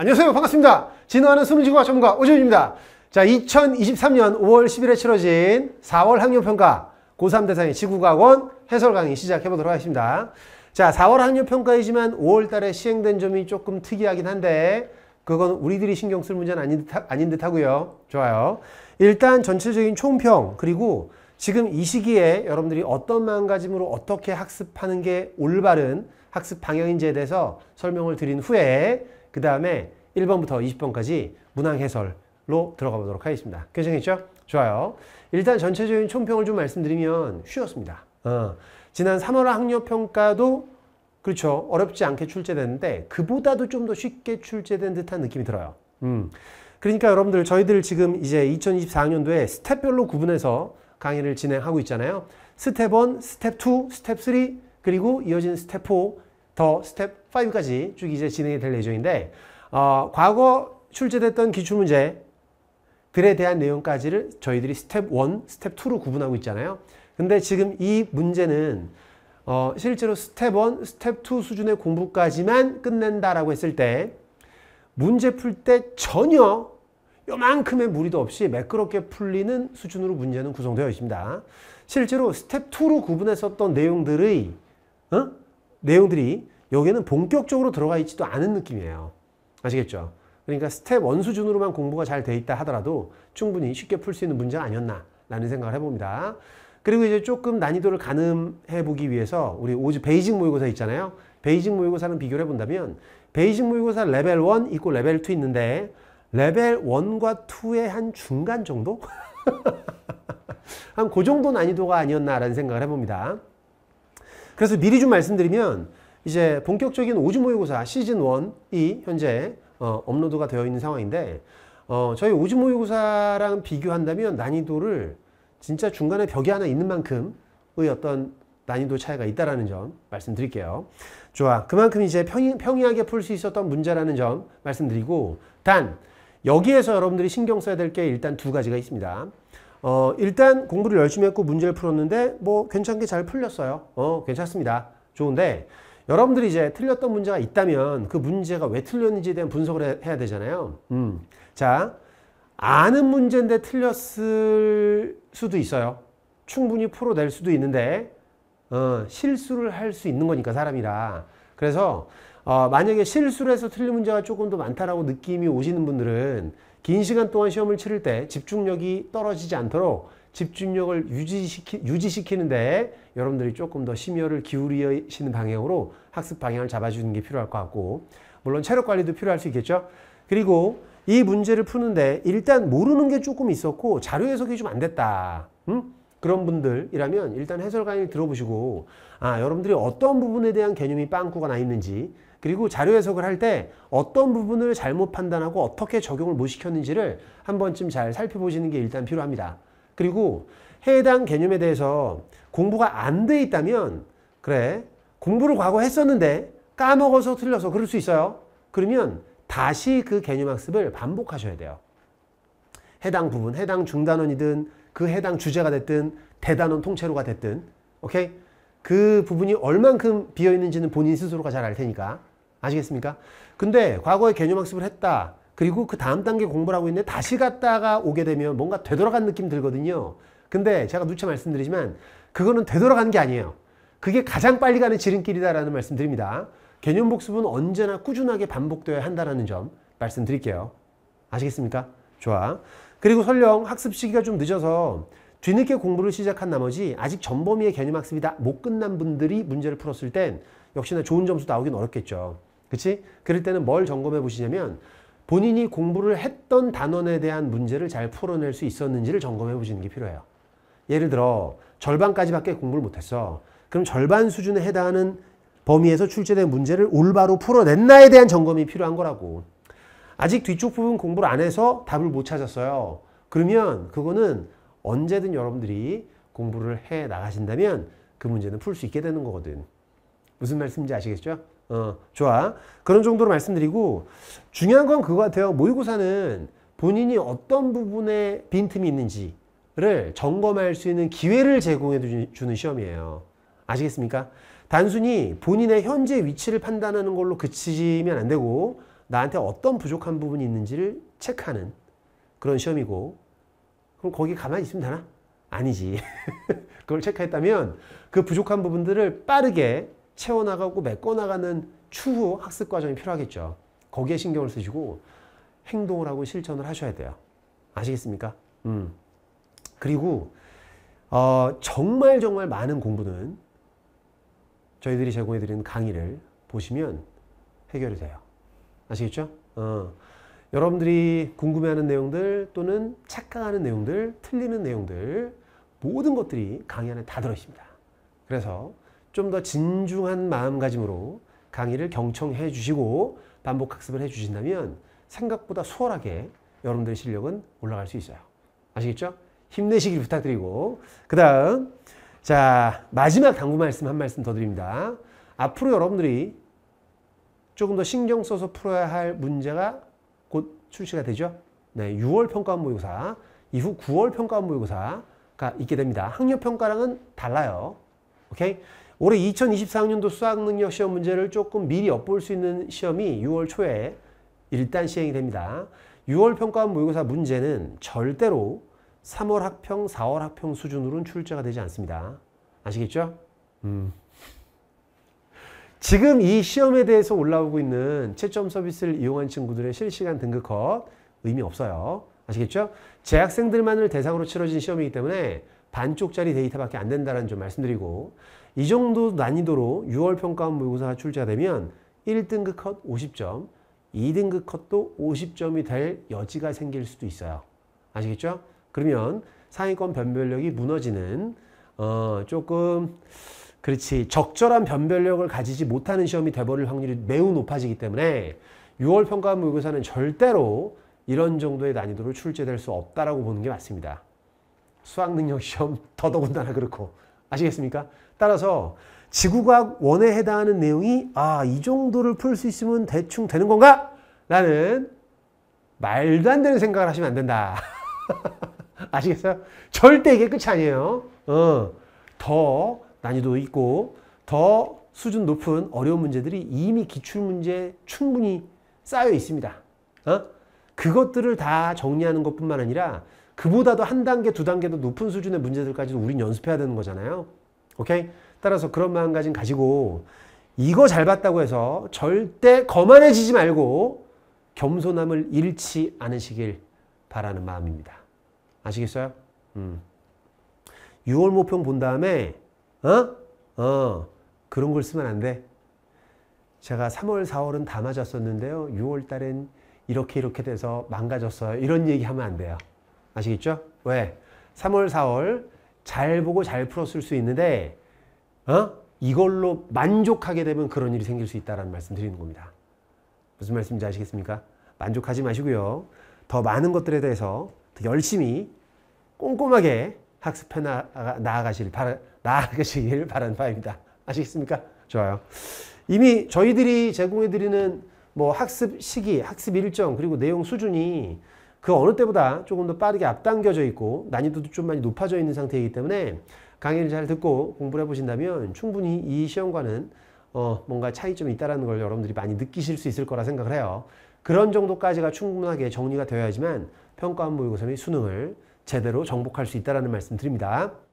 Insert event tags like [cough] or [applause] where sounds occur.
안녕하세요 반갑습니다 진화하는 수능지구학 전문가 오지훈입니다 자 2023년 5월 10일에 치러진 4월 학력평가 고3 대상의 지구과학원 해설 강의 시작해 보도록 하겠습니다 자 4월 학력평가이지만 5월 달에 시행된 점이 조금 특이하긴 한데 그건 우리들이 신경 쓸 문제는 아닌 듯, 아닌 듯 하고요 좋아요 일단 전체적인 총평 그리고 지금 이 시기에 여러분들이 어떤 마음가짐으로 어떻게 학습하는 게 올바른 학습 방향인지에 대해서 설명을 드린 후에 그 다음에 1번부터 20번까지 문항 해설로 들어가 보도록 하겠습니다. 괜찮겠죠? 좋아요. 일단 전체적인 총평을 좀 말씀드리면 쉬웠습니다. 어, 지난 3월 학력평가도 그렇죠. 어렵지 않게 출제됐는데 그보다도 좀 더 쉽게 출제된 듯한 느낌이 들어요. 음. 그러니까 여러분들 저희들 지금 이제 2024학년도에 스텝별로 구분해서 강의를 진행하고 있잖아요. 스텝 1, 스텝 2, 스텝 3, 그리고 이어진 스텝 4, 더 스텝 5까지 쭉 이제 진행이 될 예정인데 어, 과거 출제됐던 기출문제 들에 대한 내용까지를 저희들이 스텝 1, 스텝 2로 구분하고 있잖아요. 근데 지금 이 문제는 어, 실제로 스텝 1, 스텝 2 수준의 공부까지만 끝낸다라고 했을 때 문제 풀 때 전혀 요만큼의 무리도 없이 매끄럽게 풀리는 수준으로 문제는 구성되어 있습니다. 실제로 스텝 2로 구분했었던 내용들의 어? 내용들이 여기는 본격적으로 들어가 있지도 않은 느낌이에요. 아시겠죠? 그러니까 스텝 1 수준으로만 공부가 잘 돼 있다 하더라도 충분히 쉽게 풀 수 있는 문제 아니었나 라는 생각을 해봅니다. 그리고 이제 조금 난이도를 가늠해 보기 위해서 우리 오즈 베이직 모의고사 있잖아요. 베이직 모의고사는 비교를 해본다면 베이직 모의고사 레벨 1 있고 레벨 2 있는데 레벨 1과 2의 한 중간 정도? [laughs] 한 그 정도 난이도가 아니었나라는 생각을 해봅니다. 그래서 미리 좀 말씀드리면 이제 본격적인 오주 모의고사 시즌 1이 현재 어, 업로드가 되어 있는 상황인데 어, 저희 오주 모의고사랑 비교한다면 난이도를 진짜 중간에 벽이 하나 있는 만큼의 어떤 난이도 차이가 있다라는 점 말씀드릴게요. 좋아. 그만큼 이제 평이, 평이하게 풀 수 있었던 문제라는 점 말씀드리고 단 여기에서 여러분들이 신경 써야 될 게 일단 두 가지가 있습니다. 어, 일단 공부를 열심히 했고 문제를 풀었는데 뭐 괜찮게 잘 풀렸어요. 어, 괜찮습니다. 좋은데 여러분들이 이제 틀렸던 문제가 있다면 그 문제가 왜 틀렸는지에 대한 분석을 해, 야 되잖아요. 음. 자, 아는 문제인데 틀렸을 수도 있어요. 충분히 풀어낼 수도 있는데 어, 실수를 할 수 있는 거니까 사람이라. 그래서 어, 만약에 실수를 해서 틀린 문제가 조금 더 많다라고 느낌이 오시는 분들은 긴 시간 동안 시험을 치를 때 집중력이 떨어지지 않도록 집중력을 유지시키, 유지시키는데 여러분들이 조금 더 심혈을 기울이시는 방향으로 학습 방향을 잡아주는 게 필요할 것 같고 물론 체력 관리도 필요할 수 있겠죠. 그리고 이 문제를 푸는데 일단 모르는 게 조금 있었고 자료 해석이 좀 안 됐다. 응? 음? 그런 분들이라면 일단 해설 강의를 들어보시고 아 여러분들이 어떤 부분에 대한 개념이 빵꾸가 나 있는지 그리고 자료 해석을 할 때 어떤 부분을 잘못 판단하고 어떻게 적용을 못 시켰는지를 한 번쯤 잘 살펴보시는 게 일단 필요합니다. 그리고 해당 개념에 대해서 공부가 안 돼 있다면 그래 공부를 과거 했었는데 까먹어서 틀려서 그럴 수 있어요. 그러면 다시 그 개념 학습을 반복하셔야 돼요. 해당 부분, 해당 중단원이든 그 해당 주제가 됐든 대단원 통째로가 됐든 오케이? 그 부분이 얼만큼 비어있는지는 본인 스스로가 잘 알 테니까 아시겠습니까? 근데 과거에 개념 학습을 했다. 그리고 그 다음 단계 공부를 하고 있는데 다시 갔다가 오게 되면 뭔가 되돌아간 느낌 들거든요. 근데 제가 누차 말씀드리지만 그거는 되돌아가는게 아니에요. 그게 가장 빨리 가는 지름길이다라는 말씀드립니다. 개념 복습은 언제나 꾸준하게 반복되어야 한다는점 말씀드릴게요. 아시겠습니까? 좋아. 그리고 설령 학습 시기가 좀 늦어서 뒤늦게 공부를 시작한 나머지 아직 전범위의 개념 학습이 다 못 끝난 분들이 문제를 풀었을 땐 역시나 좋은 점수 나오긴 어렵겠죠. 그치? 그럴 때는 뭘 점검해 보시냐면 본인이 공부를 했던 단원에 대한 문제를 잘 풀어낼 수 있었는지를 점검해 보시는 게 필요해요. 예를 들어 절반까지밖에 공부를 못했어. 그럼 절반 수준에 해당하는 범위에서 출제된 문제를 올바로 풀어냈나에 대한 점검이 필요한 거라고. 아직 뒤쪽 부분 공부를 안 해서 답을 못 찾았어요. 그러면 그거는 언제든 여러분들이 공부를 해 나가신다면 그 문제는 풀 수 있게 되는 거거든. 무슨 말씀인지 아시겠죠? 어, 좋아. 그런 정도로 말씀드리고 중요한 건 그거 같아요. 모의고사는 본인이 어떤 부분에 빈틈이 있는지를 점검할 수 있는 기회를 제공해 주는 시험이에요. 아시겠습니까? 단순히 본인의 현재 위치를 판단하는 걸로 그치면 안 되고 나한테 어떤 부족한 부분이 있는지를 체크하는 그런 시험이고 그럼 거기 가만히 있으면 되나? 아니지. [laughs] 그걸 체크했다면 그 부족한 부분들을 빠르게 채워나가고 메꿔나가는 추후 학습 과정이 필요하겠죠. 거기에 신경을 쓰시고 행동을 하고 실천을 하셔야 돼요. 아시겠습니까? 음. 그리고 어, 정말 정말 많은 공부는 저희들이 제공해드리는 강의를 보시면 해결이 돼요. 아시겠죠? 어. 여러분들이 궁금해하는 내용들 또는 착각하는 내용들, 틀리는 내용들 모든 것들이 강의 안에 다 들어있습니다. 그래서 좀더 진중한 마음가짐으로 강의를 경청해 주시고 반복 학습을 해 주신다면 생각보다 수월하게 여러분들의 실력은 올라갈 수 있어요. 아시겠죠? 힘내시길 부탁드리고 그 다음 자 마지막 당부 말씀 한 말씀 더 드립니다. 앞으로 여러분들이 조금 더 신경 써서 풀어야 할 문제가 곧 출시가 되죠. 네, 6월 평가원 모의고사 이후 9월 평가원 모의고사가 있게 됩니다. 학력 평가랑은 달라요. 오케이? 올해 2024학년도 수학능력 시험 문제를 조금 미리 엿볼 수 있는 시험이 6월 초에 일단 시행이 됩니다. 6월 평가원 모의고사 문제는 절대로 3월 학평, 4월 학평 수준으로는 출제가 되지 않습니다. 아시겠죠? 음. 지금 이 시험에 대해서 올라오고 있는 채점 서비스를 이용한 친구들의 실시간 등급 컷 의미 없어요. 아시겠죠? 재학생들만을 대상으로 치러진 시험이기 때문에 반쪽짜리 데이터밖에 안 된다는 점 말씀드리고 이 정도 난이도로 6월 평가원 모의고사 가 출제되면 1등급 컷 50점, 2등급 컷도 50점이 될 여지가 생길 수도 있어요. 아시겠죠? 그러면 상위권 변별력이 무너지는 어 조금 그렇지 적절한 변별력을 가지지 못하는 시험이 돼버릴 확률이 매우 높아지기 때문에 6월 평가원 모의고사는 절대로 이런 정도의 난이도로 출제될 수 없다라고 보는 게 맞습니다. 수학 능력 시험 더더군다나 그렇고 아시겠습니까? 따라서 지구과학 원에 해당하는 내용이 아, 이 정도를 풀 수 있으면 대충 되는 건가? 라는 말도 안 되는 생각을 하시면 안 된다. [laughs] 아시겠어요? 절대 이게 끝이 아니에요. 어, 더 난이도 있고 더 수준 높은 어려운 문제들이 이미 기출문제 충분히 쌓여 있습니다. 어? 그것들을 다 정리하는 것뿐만 아니라 그보다도 한 단계, 두 단계 더 높은 수준의 문제들까지도 우린 연습해야 되는 거잖아요. 오케이? 따라서 그런 마음가짐 가지고 이거 잘 봤다고 해서 절대 거만해지지 말고 겸손함을 잃지 않으시길 바라는 마음입니다. 아시겠어요? 음. 6월 모평 본 다음에 어? 어. 그런 걸 쓰면 안 돼. 제가 3월, 4월은 다 맞았었는데요. 6월 달엔 이렇게 이렇게 돼서 망가졌어요. 이런 얘기 하면 안 돼요. 아시겠죠? 왜? 3월, 4월 잘 보고 잘 풀었을 수 있는데 어? 이걸로 만족하게 되면 그런 일이 생길 수 있다는 말씀 드리는 겁니다. 무슨 말씀인지 아시겠습니까? 만족하지 마시고요. 더 많은 것들에 대해서 더 열심히 꼼꼼하게 학습해 나아가실 바라, 나아가시길 바라는 바입니다. 아시겠습니까? 좋아요. 이미 저희들이 제공해드리는 뭐 학습 시기, 학습 일정, 그리고 내용 수준이 그 어느 때보다 조금 더 빠르게 앞당겨져 있고 난이도도 좀 많이 높아져 있는 상태이기 때문에 강의를 잘 듣고 공부를 해보신다면 충분히 이 시험과는 어, 뭔가 차이점이 있다는 걸 여러분들이 많이 느끼실 수 있을 거라 생각을 해요. 그런 정도까지가 충분하게 정리가 되어야지만 평가원 모의고사 및 수능을 제대로 정복할 수 있다는 말씀 드립니다.